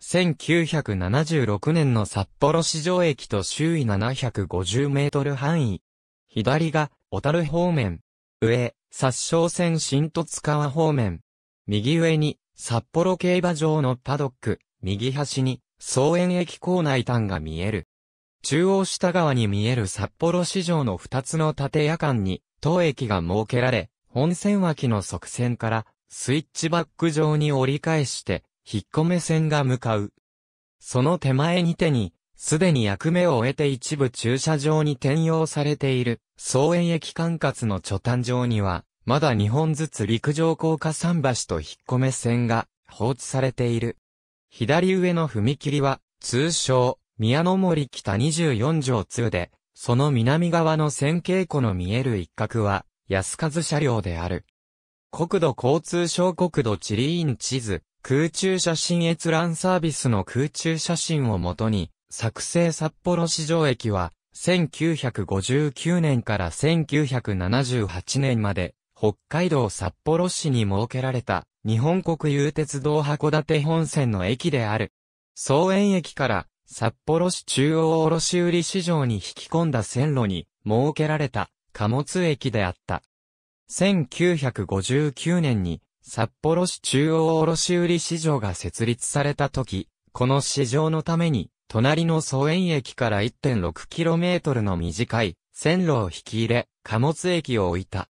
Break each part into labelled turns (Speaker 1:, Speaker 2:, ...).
Speaker 1: 1976年の札幌市場駅と周囲750メートル範囲。左が、小樽方面。上、殺傷線新戸津川方面。右上に、札幌競馬場のパドック、右端に、総園駅構内端が見える。中央下側に見える札幌市場の2つの縦夜間に、当駅が設けられ、本線脇の側線から、スイッチバック上に折り返して、引っ込め線が向かう。その手前に手に、すでに役目を終えて一部駐車場に転用されている、総園駅管轄の貯炭場には、まだ2本ずつ陸上高架桟橋と引っ込め線が放置されている。左上の踏切は、通称、宮の森北24条2で、その南側の線形湖の見える一角は、安和車両である。国土交通省国土地理院地図、空中写真閲覧サービスの空中写真をもとに、作成札幌市場駅は、1959年から1978年まで、北海道札幌市に設けられた、日本国有鉄道函館本線の駅である。総園駅から、札幌市中央卸売市場に引き込んだ線路に、設けられた、貨物駅であった。1959年に、札幌市中央卸売市場が設立された時、この市場のために、隣の蘇園駅から 1.6km の短い線路を引き入れ、貨物駅を置いた。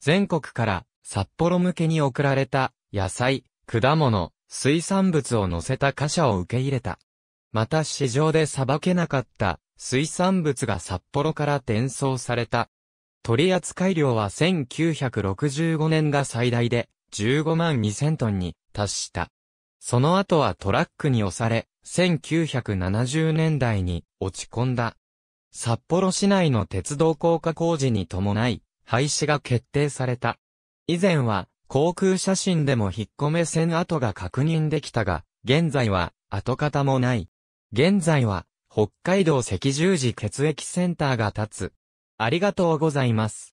Speaker 1: 全国から札幌向けに送られた野菜、果物、水産物を乗せた貨車を受け入れた。また市場で裁けなかった水産物が札幌から転送された。取扱量は1965年が最大で、15万2000トンに達した。その後はトラックに押され、1970年代に落ち込んだ。札幌市内の鉄道高架工事に伴い、廃止が決定された。以前は、航空写真でも引っ込め線跡が確認できたが、現在は跡形もない。現在は、北海道赤十字血液センターが立つ。ありがとうございます。